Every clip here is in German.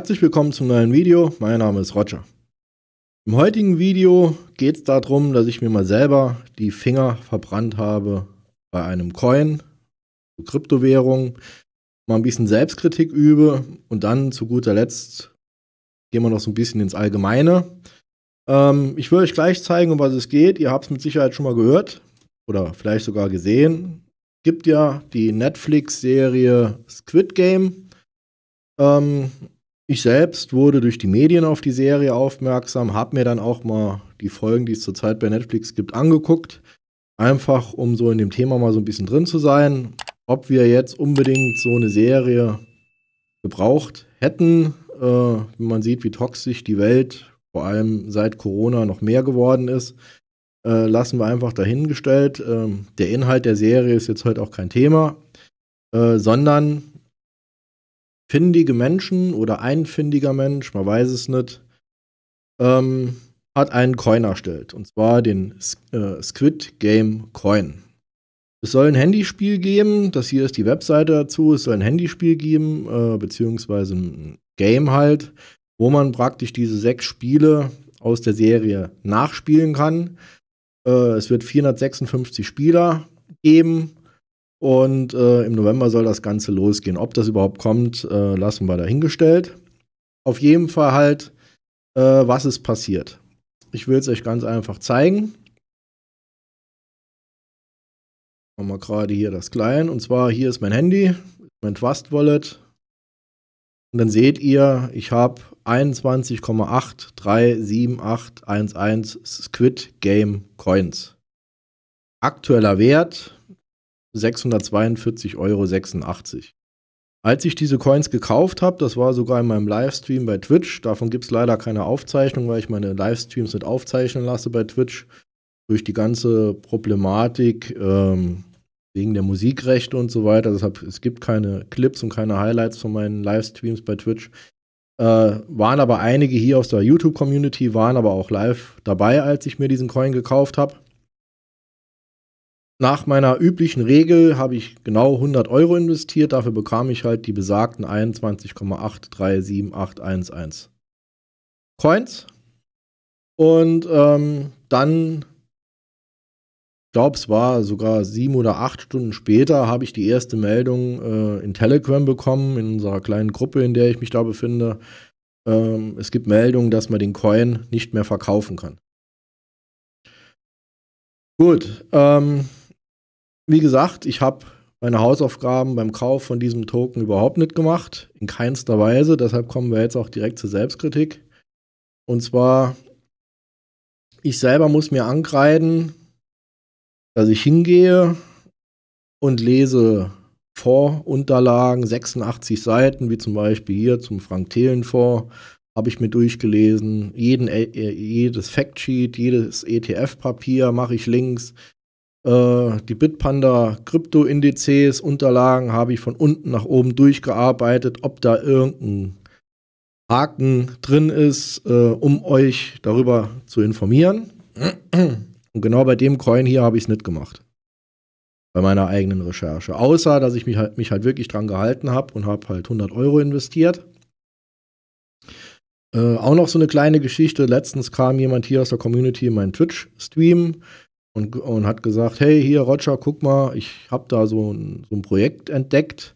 Herzlich willkommen zum neuen Video, mein Name ist Roger. Im heutigen Video geht es darum, dass ich mir mal selber die Finger verbrannt habe bei einem Coin, so Kryptowährung, mal ein bisschen Selbstkritik übe und dann zu guter Letzt gehen wir noch so ein bisschen ins Allgemeine. Ähm, ich will euch gleich zeigen, um was es geht. Ihr habt es mit Sicherheit schon mal gehört oder vielleicht sogar gesehen. Es gibt ja die Netflix-Serie Squid Game. Ähm, ich selbst wurde durch die Medien auf die Serie aufmerksam, habe mir dann auch mal die Folgen, die es zurzeit bei Netflix gibt, angeguckt. Einfach, um so in dem Thema mal so ein bisschen drin zu sein. Ob wir jetzt unbedingt so eine Serie gebraucht hätten, äh, wenn man sieht, wie toxisch die Welt vor allem seit Corona noch mehr geworden ist, äh, lassen wir einfach dahingestellt. Ähm, der Inhalt der Serie ist jetzt heute auch kein Thema, äh, sondern findige Menschen oder ein findiger Mensch, man weiß es nicht, ähm, hat einen Coin erstellt. Und zwar den äh, Squid Game Coin. Es soll ein Handyspiel geben, das hier ist die Webseite dazu, es soll ein Handyspiel geben, äh, beziehungsweise ein Game halt, wo man praktisch diese sechs Spiele aus der Serie nachspielen kann. Äh, es wird 456 Spieler geben und äh, im November soll das Ganze losgehen. Ob das überhaupt kommt, äh, lassen wir dahingestellt. Auf jeden Fall halt, äh, was ist passiert. Ich will es euch ganz einfach zeigen. Machen wir gerade hier das Klein. Und zwar hier ist mein Handy, mein Trust Wallet. Und dann seht ihr, ich habe 21,837811 Squid Game Coins. Aktueller Wert 642,86 Euro. Als ich diese Coins gekauft habe, das war sogar in meinem Livestream bei Twitch, davon gibt es leider keine Aufzeichnung, weil ich meine Livestreams nicht aufzeichnen lasse bei Twitch, durch die ganze Problematik ähm, wegen der Musikrechte und so weiter. Deshalb, es gibt keine Clips und keine Highlights von meinen Livestreams bei Twitch. Äh, waren aber einige hier aus der YouTube-Community, waren aber auch live dabei, als ich mir diesen Coin gekauft habe. Nach meiner üblichen Regel habe ich genau 100 Euro investiert. Dafür bekam ich halt die besagten 21,837811 Coins. Und ähm, dann, ich glaube, es war sogar sieben oder acht Stunden später, habe ich die erste Meldung äh, in Telegram bekommen, in unserer kleinen Gruppe, in der ich mich da befinde. Ähm, es gibt Meldungen, dass man den Coin nicht mehr verkaufen kann. Gut, ähm, wie gesagt, ich habe meine Hausaufgaben beim Kauf von diesem Token überhaupt nicht gemacht, in keinster Weise. Deshalb kommen wir jetzt auch direkt zur Selbstkritik. Und zwar, ich selber muss mir ankreiden, dass ich hingehe und lese Vorunterlagen, 86 Seiten, wie zum Beispiel hier zum Frank-Thelen-Fonds, habe ich mir durchgelesen. Jeden, äh, jedes Factsheet, jedes ETF-Papier mache ich links. Äh, die Bitpanda Krypto-Indizes, Unterlagen habe ich von unten nach oben durchgearbeitet, ob da irgendein Haken drin ist, äh, um euch darüber zu informieren. Und genau bei dem Coin hier habe ich es nicht gemacht. Bei meiner eigenen Recherche. Außer, dass ich mich halt, mich halt wirklich dran gehalten habe und habe halt 100 Euro investiert. Äh, auch noch so eine kleine Geschichte. Letztens kam jemand hier aus der Community in meinen Twitch-Stream und, und hat gesagt, hey, hier Roger, guck mal, ich habe da so ein, so ein Projekt entdeckt.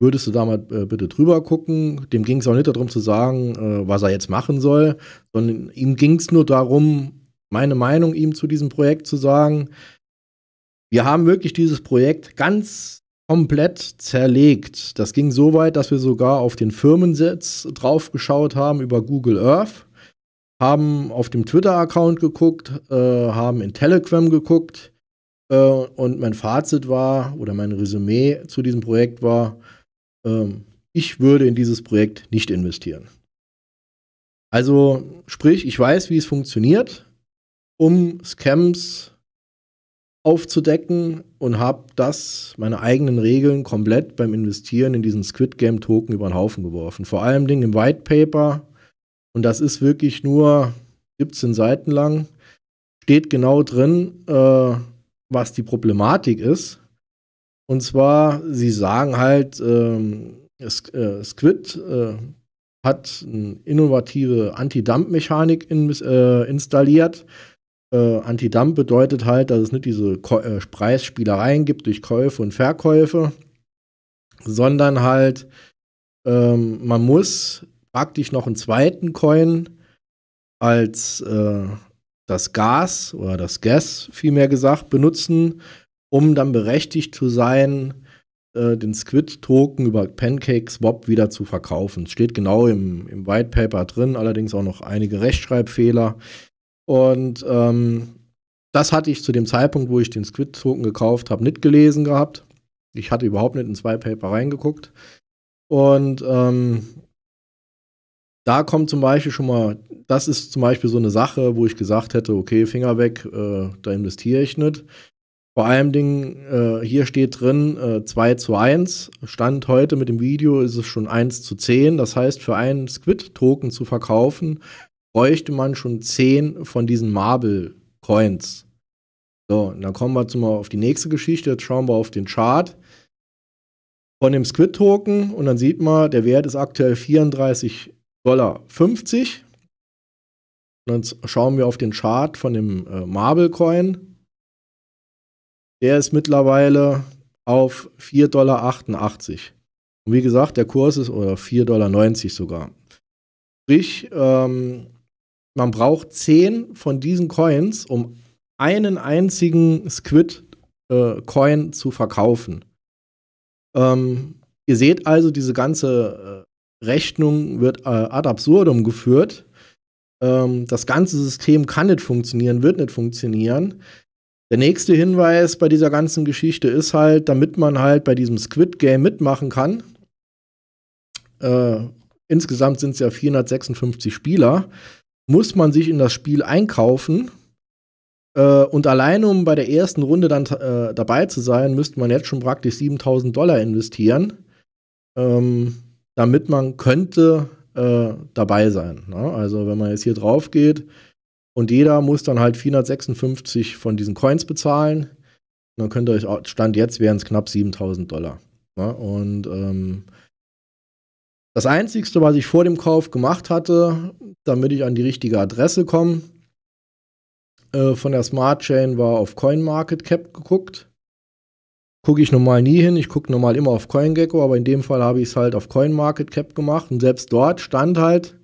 Würdest du da mal äh, bitte drüber gucken? Dem ging es auch nicht darum zu sagen, äh, was er jetzt machen soll, sondern ihm ging es nur darum, meine Meinung ihm zu diesem Projekt zu sagen. Wir haben wirklich dieses Projekt ganz komplett zerlegt. Das ging so weit, dass wir sogar auf den Firmensitz draufgeschaut haben über Google Earth haben auf dem Twitter-Account geguckt, äh, haben in Telegram geguckt äh, und mein Fazit war oder mein Resümee zu diesem Projekt war, ähm, ich würde in dieses Projekt nicht investieren. Also sprich, ich weiß, wie es funktioniert, um Scams aufzudecken und habe das, meine eigenen Regeln, komplett beim Investieren in diesen Squid Game Token über den Haufen geworfen. Vor allem Dingen im White Paper und das ist wirklich nur 17 Seiten lang. Steht genau drin, äh, was die Problematik ist. Und zwar, sie sagen halt, ähm, äh, Squid äh, hat eine innovative Anti-Dump-Mechanik in, äh, installiert. Äh, Anti-Dump bedeutet halt, dass es nicht diese Ko äh, Preisspielereien gibt durch Käufe und Verkäufe, sondern halt, ähm, man muss praktisch noch einen zweiten Coin als äh, das Gas oder das Gas vielmehr gesagt benutzen, um dann berechtigt zu sein, äh, den Squid-Token über Pancake Swap wieder zu verkaufen. Das steht genau im, im White Paper drin, allerdings auch noch einige Rechtschreibfehler. Und ähm, das hatte ich zu dem Zeitpunkt, wo ich den Squid-Token gekauft habe, nicht gelesen gehabt. Ich hatte überhaupt nicht ins White Paper reingeguckt. Und ähm, da kommt zum Beispiel schon mal, das ist zum Beispiel so eine Sache, wo ich gesagt hätte, okay, Finger weg, äh, da investiere ich nicht. Vor allem Dingen, äh, hier steht drin äh, 2 zu 1. Stand heute mit dem Video ist es schon 1 zu 10. Das heißt, für einen Squid-Token zu verkaufen, bräuchte man schon 10 von diesen Marble-Coins. So, und dann kommen wir zum, mal auf die nächste Geschichte. Jetzt schauen wir auf den Chart von dem Squid-Token und dann sieht man, der Wert ist aktuell 34 Dollar 50. Und jetzt schauen wir auf den Chart von dem äh, Marble Coin. Der ist mittlerweile auf 4,88 Dollar. Und wie gesagt, der Kurs ist oder 4,90 Dollar sogar. Sprich, ähm, man braucht 10 von diesen Coins, um einen einzigen Squid-Coin äh, zu verkaufen. Ähm, ihr seht also diese ganze äh, Rechnung wird äh, ad absurdum geführt. Ähm, das ganze System kann nicht funktionieren, wird nicht funktionieren. Der nächste Hinweis bei dieser ganzen Geschichte ist halt, damit man halt bei diesem Squid Game mitmachen kann. Äh, insgesamt sind es ja 456 Spieler. Muss man sich in das Spiel einkaufen. Äh, und allein um bei der ersten Runde dann äh, dabei zu sein, müsste man jetzt schon praktisch 7000 Dollar investieren. Ähm, damit man könnte äh, dabei sein. Ne? Also wenn man jetzt hier drauf geht und jeder muss dann halt 456 von diesen Coins bezahlen, dann könnt ihr euch, Stand jetzt wären es knapp 7000 Dollar. Ne? Und ähm, das Einzige, was ich vor dem Kauf gemacht hatte, damit ich an die richtige Adresse komme, äh, von der Smart Chain war auf CoinMarketCap geguckt gucke ich normal nie hin. Ich gucke normal immer auf CoinGecko, aber in dem Fall habe ich es halt auf CoinMarketCap gemacht und selbst dort stand halt,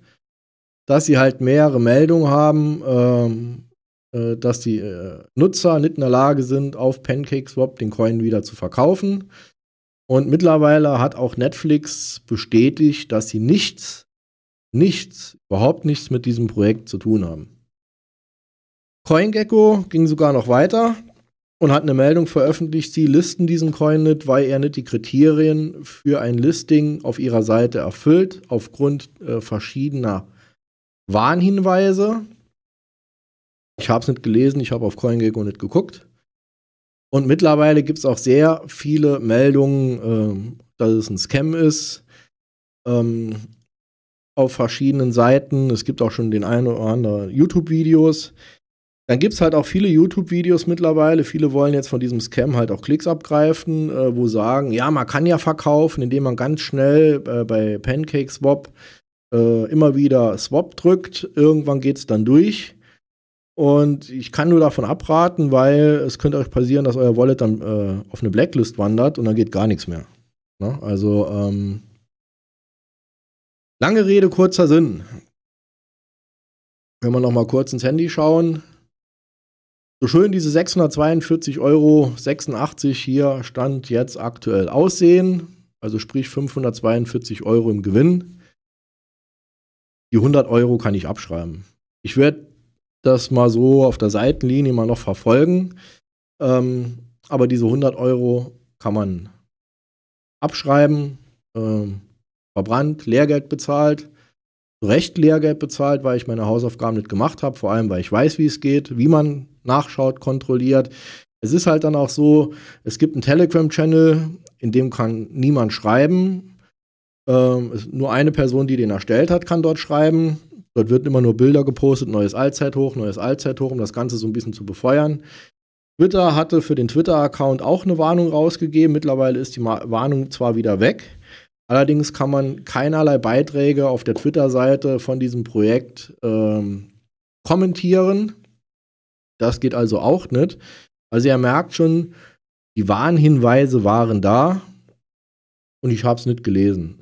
dass sie halt mehrere Meldungen haben, ähm, äh, dass die äh, Nutzer nicht in der Lage sind, auf PancakeSwap den Coin wieder zu verkaufen. Und mittlerweile hat auch Netflix bestätigt, dass sie nichts, nichts, überhaupt nichts mit diesem Projekt zu tun haben. CoinGecko ging sogar noch weiter und hat eine Meldung veröffentlicht, sie listen diesen Coin nicht, weil er nicht die Kriterien für ein Listing auf ihrer Seite erfüllt, aufgrund äh, verschiedener Warnhinweise. Ich habe es nicht gelesen, ich habe auf CoinGecko nicht geguckt. Und mittlerweile gibt es auch sehr viele Meldungen, äh, dass es ein Scam ist, ähm, auf verschiedenen Seiten. Es gibt auch schon den einen oder anderen YouTube-Videos. Dann gibt es halt auch viele YouTube-Videos mittlerweile. Viele wollen jetzt von diesem Scam halt auch Klicks abgreifen, äh, wo sagen, ja, man kann ja verkaufen, indem man ganz schnell äh, bei Pancake Swap äh, immer wieder Swap drückt. Irgendwann geht es dann durch. Und ich kann nur davon abraten, weil es könnte euch passieren, dass euer Wallet dann äh, auf eine Blacklist wandert und dann geht gar nichts mehr. Ne? Also, ähm, lange Rede, kurzer Sinn. Wenn wir nochmal kurz ins Handy schauen. So schön diese 642,86 Euro hier Stand jetzt aktuell aussehen, also sprich 542 Euro im Gewinn. Die 100 Euro kann ich abschreiben. Ich werde das mal so auf der Seitenlinie mal noch verfolgen, ähm, aber diese 100 Euro kann man abschreiben, ähm, verbrannt, Lehrgeld bezahlt recht Lehrgeld bezahlt, weil ich meine Hausaufgaben nicht gemacht habe, vor allem weil ich weiß, wie es geht, wie man nachschaut, kontrolliert. Es ist halt dann auch so, es gibt einen Telegram-Channel, in dem kann niemand schreiben. Ähm, nur eine Person, die den erstellt hat, kann dort schreiben. Dort wird immer nur Bilder gepostet, neues Allzeithoch, neues Allzeithoch, um das Ganze so ein bisschen zu befeuern. Twitter hatte für den Twitter-Account auch eine Warnung rausgegeben. Mittlerweile ist die Warnung zwar wieder weg, allerdings kann man keinerlei Beiträge auf der Twitter-Seite von diesem Projekt ähm, kommentieren. Das geht also auch nicht. Also ihr merkt schon, die Warnhinweise waren da und ich habe es nicht gelesen.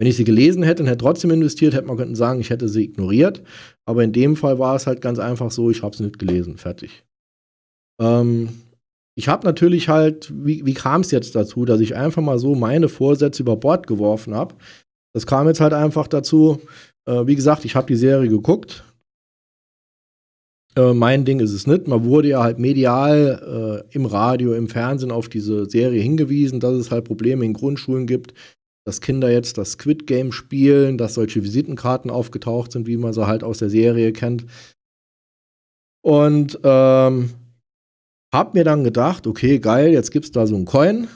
Wenn ich sie gelesen hätte und hätte trotzdem investiert, hätte man könnten sagen, ich hätte sie ignoriert. Aber in dem Fall war es halt ganz einfach so, ich habe es nicht gelesen, fertig. Ähm, ich habe natürlich halt, wie, wie kam es jetzt dazu, dass ich einfach mal so meine Vorsätze über Bord geworfen habe? Das kam jetzt halt einfach dazu. Äh, wie gesagt, ich habe die Serie geguckt, äh, mein Ding ist es nicht. Man wurde ja halt medial äh, im Radio, im Fernsehen auf diese Serie hingewiesen, dass es halt Probleme in Grundschulen gibt, dass Kinder jetzt das Squid Game spielen, dass solche Visitenkarten aufgetaucht sind, wie man sie halt aus der Serie kennt. Und ähm, hab mir dann gedacht, okay, geil, jetzt gibt's da so einen Coin.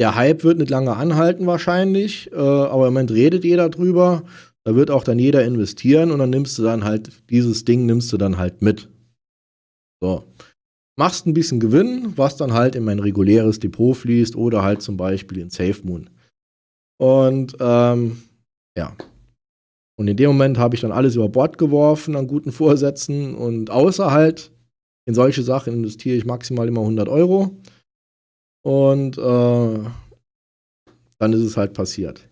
Der Hype wird nicht lange anhalten wahrscheinlich, äh, aber im Moment redet jeder drüber. Da wird auch dann jeder investieren und dann nimmst du dann halt, dieses Ding nimmst du dann halt mit. So. Machst ein bisschen Gewinn, was dann halt in mein reguläres Depot fließt oder halt zum Beispiel in SafeMoon. Und ähm, ja. Und in dem Moment habe ich dann alles über Bord geworfen an guten Vorsätzen und außer halt in solche Sachen investiere ich maximal immer 100 Euro. Und äh, dann ist es halt passiert.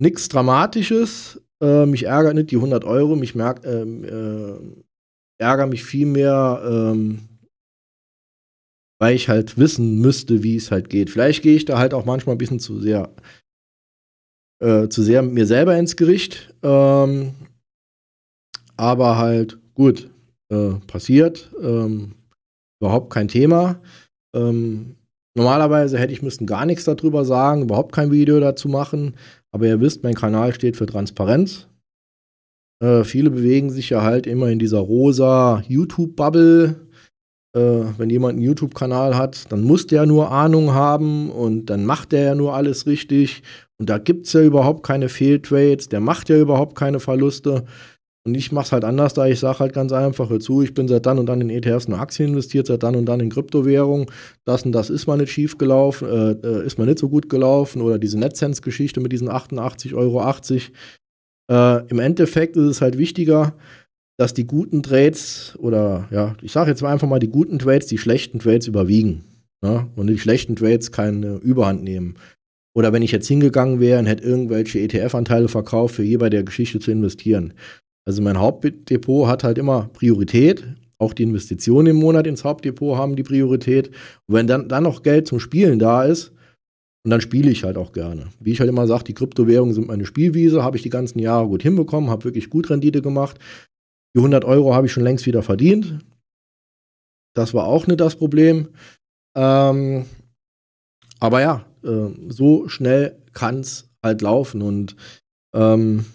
Nichts Dramatisches. Äh, mich ärgert nicht die 100 Euro. Mich merkt, ähm, äh, ärgert mich vielmehr, ähm, weil ich halt wissen müsste, wie es halt geht. Vielleicht gehe ich da halt auch manchmal ein bisschen zu sehr, äh, zu sehr mit mir selber ins Gericht. Ähm, aber halt, gut, äh, passiert. Ähm, überhaupt kein Thema. Ähm, Normalerweise hätte ich müssen gar nichts darüber sagen, überhaupt kein Video dazu machen. Aber ihr wisst, mein Kanal steht für Transparenz. Äh, viele bewegen sich ja halt immer in dieser rosa YouTube-Bubble. Äh, wenn jemand einen YouTube-Kanal hat, dann muss der nur Ahnung haben und dann macht der ja nur alles richtig. Und da gibt es ja überhaupt keine Fehltrades, der macht ja überhaupt keine Verluste. Und ich mache es halt anders, da ich sage halt ganz einfach, hör zu, ich bin seit dann und dann in ETFs und Aktien investiert, seit dann und dann in Kryptowährungen, das und das ist mal nicht schief gelaufen, äh, äh ist mal nicht so gut gelaufen oder diese NetCents-Geschichte mit diesen 88,80 Euro. Äh, Im Endeffekt ist es halt wichtiger, dass die guten Trades oder ja, ich sage jetzt einfach mal die guten Trades, die schlechten Trades überwiegen ne? und die schlechten Trades keine Überhand nehmen. Oder wenn ich jetzt hingegangen wäre und hätte irgendwelche ETF-Anteile verkauft, für je bei der Geschichte zu investieren. Also mein Hauptdepot hat halt immer Priorität. Auch die Investitionen im Monat ins Hauptdepot haben die Priorität. Und wenn dann, dann noch Geld zum Spielen da ist, und dann spiele ich halt auch gerne. Wie ich halt immer sage, die Kryptowährungen sind meine Spielwiese, habe ich die ganzen Jahre gut hinbekommen, habe wirklich gut Rendite gemacht. Die 100 Euro habe ich schon längst wieder verdient. Das war auch nicht das Problem. Ähm, aber ja, äh, so schnell kann es halt laufen. Und ähm,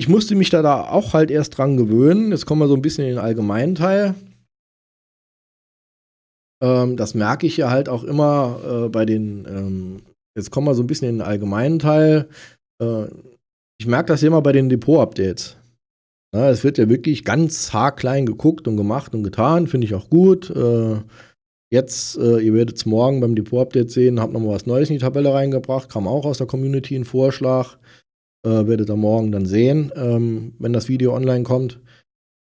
ich musste mich da, da auch halt erst dran gewöhnen. Jetzt kommen wir so ein bisschen in den allgemeinen Teil. Ähm, das merke ich ja halt auch immer äh, bei den, ähm, jetzt kommen wir so ein bisschen in den allgemeinen Teil. Äh, ich merke das ja immer bei den Depot-Updates. Es wird ja wirklich ganz haarklein geguckt und gemacht und getan, finde ich auch gut. Äh, jetzt, äh, ihr werdet es morgen beim Depot-Update sehen, habe nochmal was Neues in die Tabelle reingebracht, kam auch aus der Community ein Vorschlag. Äh, werdet ihr morgen dann sehen, ähm, wenn das Video online kommt.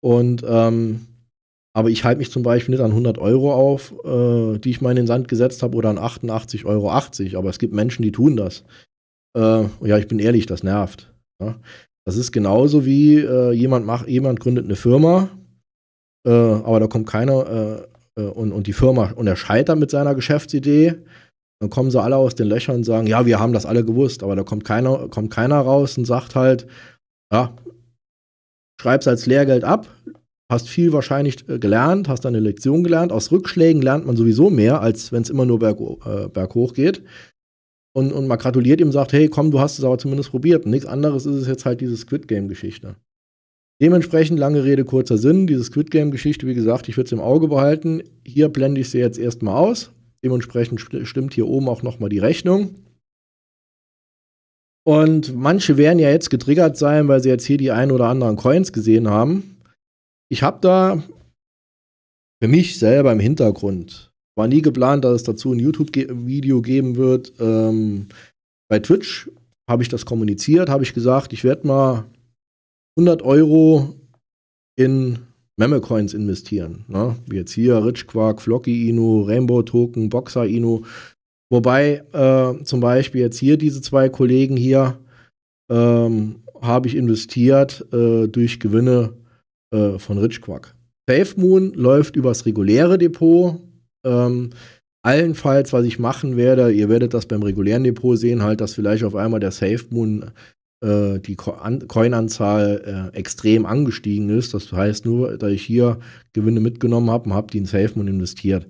Und ähm, aber ich halte mich zum Beispiel nicht an 100 Euro auf, äh, die ich mal in den Sand gesetzt habe, oder an 88,80 Euro. Aber es gibt Menschen, die tun das. Äh, ja, ich bin ehrlich, das nervt. Ja? Ne? Das ist genauso wie äh, jemand macht, jemand gründet eine Firma, äh, aber da kommt keiner äh, äh, und, und die Firma und er scheitert mit seiner Geschäftsidee dann kommen sie alle aus den Löchern und sagen, ja, wir haben das alle gewusst, aber da kommt keiner, kommt keiner raus und sagt halt, ja, schreib's als Lehrgeld ab, hast viel wahrscheinlich äh, gelernt, hast eine Lektion gelernt. Aus Rückschlägen lernt man sowieso mehr, als wenn es immer nur berg, äh, berghoch geht. Und, und man gratuliert ihm und sagt, hey, komm, du hast es aber zumindest probiert. Und nichts anderes ist es jetzt halt diese Squid Game-Geschichte. Dementsprechend lange Rede, kurzer Sinn. Diese Squid Game-Geschichte, wie gesagt, ich würde es im Auge behalten. Hier blende ich sie jetzt erstmal aus. Dementsprechend stimmt hier oben auch nochmal die Rechnung. Und manche werden ja jetzt getriggert sein, weil sie jetzt hier die ein oder anderen Coins gesehen haben. Ich habe da für mich selber im Hintergrund, war nie geplant, dass es dazu ein YouTube-Video geben wird. Ähm, bei Twitch habe ich das kommuniziert, habe ich gesagt, ich werde mal 100 Euro in meme investieren. Ne? Wie jetzt hier Richquark, Flocky Inu, Rainbow Token, Boxer Inu. Wobei äh, zum Beispiel jetzt hier diese zwei Kollegen hier ähm, habe ich investiert äh, durch Gewinne äh, von Richquark. SafeMoon läuft übers reguläre Depot. Ähm, allenfalls, was ich machen werde, ihr werdet das beim regulären Depot sehen, halt, dass vielleicht auf einmal der SafeMoon äh, die Coin-Anzahl äh, extrem angestiegen ist. Das heißt nur, da ich hier Gewinne mitgenommen habe und habe die in Safe und investiert.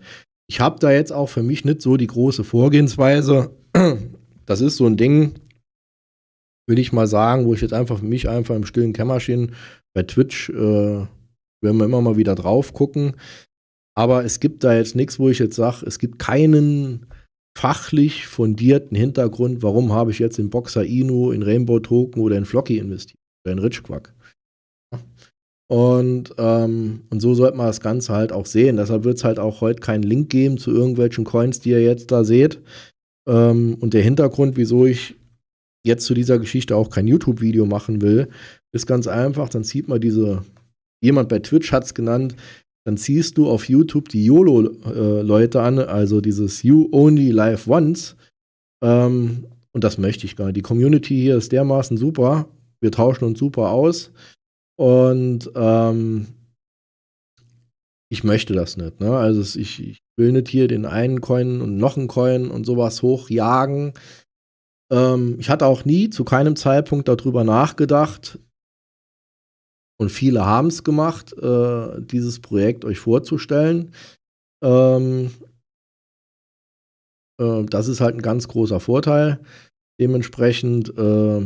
Ich habe da jetzt auch für mich nicht so die große Vorgehensweise. Das ist so ein Ding, würde ich mal sagen, wo ich jetzt einfach für mich einfach im stillen Kämmerchen bei Twitch äh, werden wir immer mal wieder drauf gucken. Aber es gibt da jetzt nichts, wo ich jetzt sage, es gibt keinen fachlich fundierten Hintergrund, warum habe ich jetzt in Boxer Inu, in Rainbow Token oder in Flocky investiert oder in Rich Quack. Und, ähm, und so sollte man das Ganze halt auch sehen. Deshalb wird es halt auch heute keinen Link geben zu irgendwelchen Coins, die ihr jetzt da seht. Ähm, und der Hintergrund, wieso ich jetzt zu dieser Geschichte auch kein YouTube-Video machen will, ist ganz einfach. Dann sieht man diese, jemand bei Twitch hat es genannt, dann ziehst du auf YouTube die YOLO-Leute an, also dieses You Only Live Once. Ähm, und das möchte ich gar nicht. Die Community hier ist dermaßen super. Wir tauschen uns super aus. Und ähm, ich möchte das nicht. Ne? Also ich, ich, will nicht hier den einen Coin und noch einen Coin und sowas hochjagen. Ähm, ich hatte auch nie zu keinem Zeitpunkt darüber nachgedacht, und viele haben es gemacht, äh, dieses Projekt euch vorzustellen. Ähm, äh, das ist halt ein ganz großer Vorteil. Dementsprechend äh,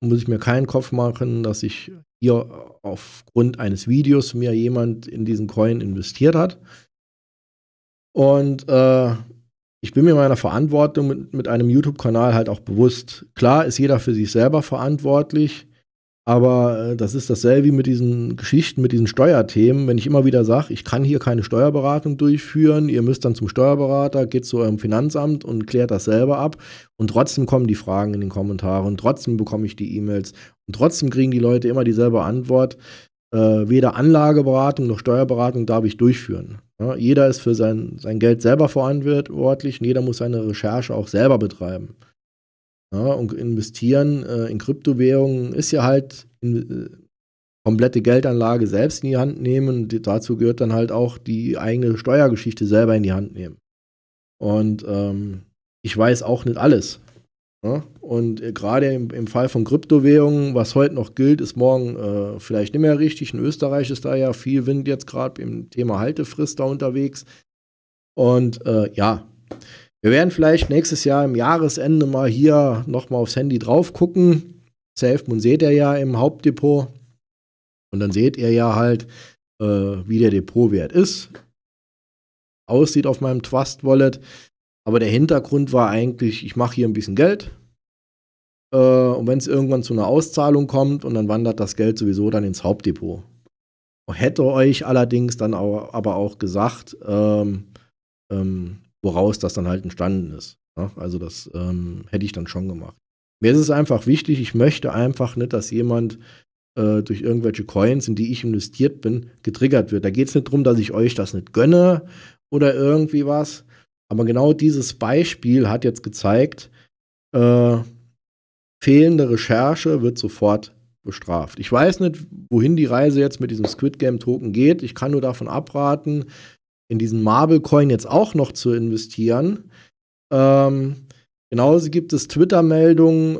muss ich mir keinen Kopf machen, dass ich hier aufgrund eines Videos mir jemand in diesen Coin investiert hat. Und äh, ich bin mir meiner Verantwortung mit, mit einem YouTube-Kanal halt auch bewusst. Klar ist jeder für sich selber verantwortlich aber äh, das ist dasselbe wie mit diesen Geschichten, mit diesen Steuerthemen. Wenn ich immer wieder sage, ich kann hier keine Steuerberatung durchführen, ihr müsst dann zum Steuerberater, geht zu eurem Finanzamt und klärt das selber ab. Und trotzdem kommen die Fragen in den Kommentaren, und trotzdem bekomme ich die E-Mails und trotzdem kriegen die Leute immer dieselbe Antwort. Äh, weder Anlageberatung noch Steuerberatung darf ich durchführen. Ja, jeder ist für sein, sein Geld selber verantwortlich und jeder muss seine Recherche auch selber betreiben. Ja, und investieren äh, in Kryptowährungen ist ja halt in, äh, komplette Geldanlage selbst in die Hand nehmen. Und dazu gehört dann halt auch die eigene Steuergeschichte selber in die Hand nehmen. Und ähm, ich weiß auch nicht alles. Ne? Und äh, gerade im, im, Fall von Kryptowährungen, was heute noch gilt, ist morgen äh, vielleicht nicht mehr richtig. In Österreich ist da ja viel Wind jetzt gerade im Thema Haltefrist da unterwegs. Und äh, ja, wir werden vielleicht nächstes Jahr im Jahresende mal hier nochmal aufs Handy drauf gucken. Selfmoon seht ihr ja im Hauptdepot. Und dann seht ihr ja halt, äh, wie der Depotwert ist. Aussieht auf meinem Trust Wallet. Aber der Hintergrund war eigentlich, ich mache hier ein bisschen Geld. Äh, und wenn es irgendwann zu einer Auszahlung kommt und dann wandert das Geld sowieso dann ins Hauptdepot. Hätte euch allerdings dann aber auch gesagt, ähm, ähm, woraus das dann halt entstanden ist. Ja? Ne? Also das ähm, hätte ich dann schon gemacht. Mir ist es einfach wichtig, ich möchte einfach nicht, dass jemand äh, durch irgendwelche Coins, in die ich investiert bin, getriggert wird. Da geht es nicht darum, dass ich euch das nicht gönne oder irgendwie was. Aber genau dieses Beispiel hat jetzt gezeigt, äh, fehlende Recherche wird sofort bestraft. Ich weiß nicht, wohin die Reise jetzt mit diesem Squid Game Token geht. Ich kann nur davon abraten, in diesen Marble Coin jetzt auch noch zu investieren. Ähm, genauso gibt es Twitter-Meldungen,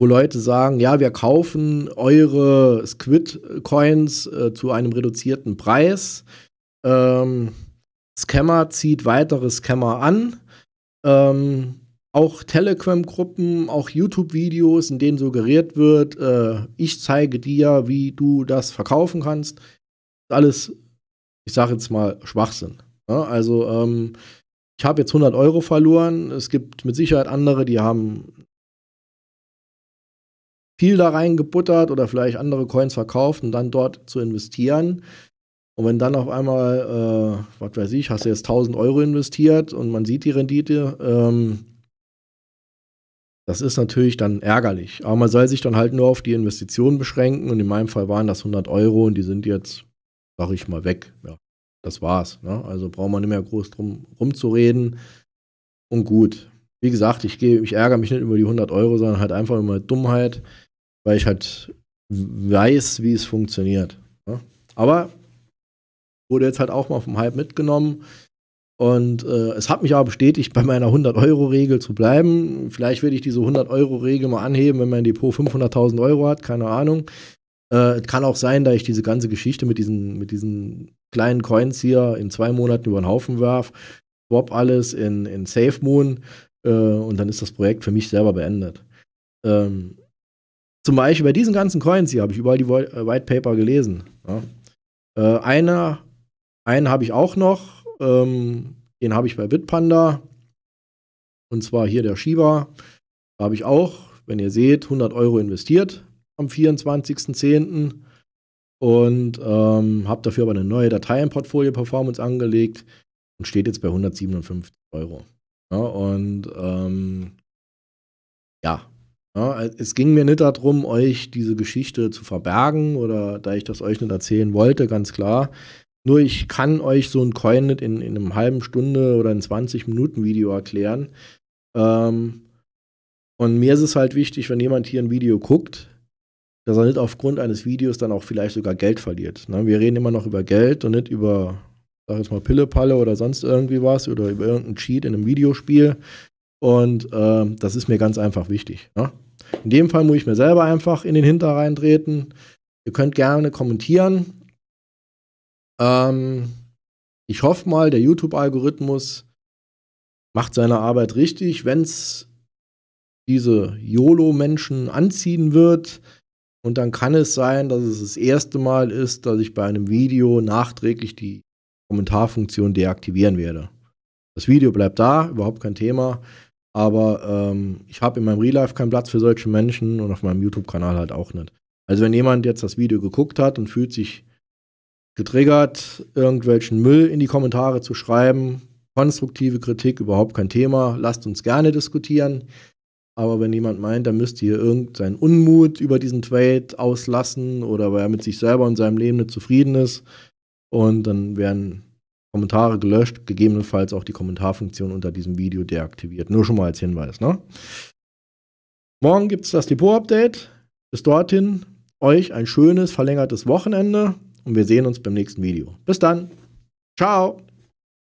wo Leute sagen, ja, wir kaufen eure Squid Coins äh, zu einem reduzierten Preis. Ähm, Scammer zieht weitere Scammer an. Ähm, auch Telegram-Gruppen, auch YouTube-Videos, in denen suggeriert wird, äh, ich zeige dir, wie du das verkaufen kannst. Alles ich sage jetzt mal, Schwachsinn. Ja, ne? also ähm, ich habe jetzt 100 Euro verloren. Es gibt mit Sicherheit andere, die haben viel da reingebuttert oder vielleicht andere Coins verkauft und um dann dort zu investieren. Und wenn dann auf einmal, äh, was weiß ich, hast du jetzt 1000 Euro investiert und man sieht die Rendite, ähm, das ist natürlich dann ärgerlich. Aber man soll sich dann halt nur auf die Investitionen beschränken und in meinem Fall waren das 100 Euro und die sind jetzt sage ich mal, weg. Ja, das war's. Ne? Also braucht man nicht mehr groß drum rumzureden. Und gut. Wie gesagt, ich, geh, ich ärgere mich nicht über die 100 Euro, sondern halt einfach über Dummheit, weil ich halt weiß, wie es funktioniert. Ne? Aber wurde jetzt halt auch mal vom Hype mitgenommen. Und äh, es hat mich aber bestätigt, bei meiner 100-Euro-Regel zu bleiben. Vielleicht werde ich diese 100-Euro-Regel mal anheben, wenn mein Depot 500.000 Euro hat, keine Ahnung. Äh, kann auch sein, da ich diese ganze Geschichte mit diesen, mit diesen kleinen Coins hier in zwei Monaten über den Haufen warf, swap alles in, in Moon äh, und dann ist das Projekt für mich selber beendet. Ähm, zum Beispiel bei diesen ganzen Coins hier habe ich überall die äh, White Paper gelesen. Ja. Äh, einer, einen habe ich auch noch, ähm, den habe ich bei Bitpanda. Und zwar hier der Shiba. Da habe ich auch, wenn ihr seht, 100 Euro investiert am 24.10. und ähm, habe dafür aber eine neue Datei im Portfolio Performance angelegt und steht jetzt bei 157 Euro. Ja, und ähm, ja, ja, es ging mir nicht darum, euch diese Geschichte zu verbergen oder da ich das euch nicht erzählen wollte, ganz klar. Nur ich kann euch so ein Coin nicht in, in einem halben Stunde oder in 20 Minuten Video erklären. Ähm, und mir ist es halt wichtig, wenn jemand hier ein Video guckt, dass er nicht aufgrund eines Videos dann auch vielleicht sogar Geld verliert. Ne? Wir reden immer noch über Geld und nicht über, sag jetzt mal, Pille-Palle oder sonst irgendwie was oder über irgendeinen Cheat in einem Videospiel. Und äh, das ist mir ganz einfach wichtig. Ne? In dem Fall muss ich mir selber einfach in den Hinterrein treten. Ihr könnt gerne kommentieren. Ähm, ich hoffe mal, der YouTube-Algorithmus macht seine Arbeit richtig. Wenn es diese YOLO-Menschen anziehen wird, und dann kann es sein, dass es das erste Mal ist, dass ich bei einem Video nachträglich die Kommentarfunktion deaktivieren werde. Das Video bleibt da, überhaupt kein Thema. Aber ähm, ich habe in meinem Real Life keinen Platz für solche Menschen und auf meinem YouTube-Kanal halt auch nicht. Also wenn jemand jetzt das Video geguckt hat und fühlt sich getriggert, irgendwelchen Müll in die Kommentare zu schreiben, konstruktive Kritik überhaupt kein Thema, lasst uns gerne diskutieren. Aber wenn jemand meint, er müsste hier irgendeinen Unmut über diesen Trade auslassen oder weil er mit sich selber und seinem Leben nicht zufrieden ist, und dann werden Kommentare gelöscht, gegebenenfalls auch die Kommentarfunktion unter diesem Video deaktiviert. Nur schon mal als Hinweis, ne? Morgen gibt es das Depot-Update. Bis dorthin euch ein schönes, verlängertes Wochenende und wir sehen uns beim nächsten Video. Bis dann. Ciao.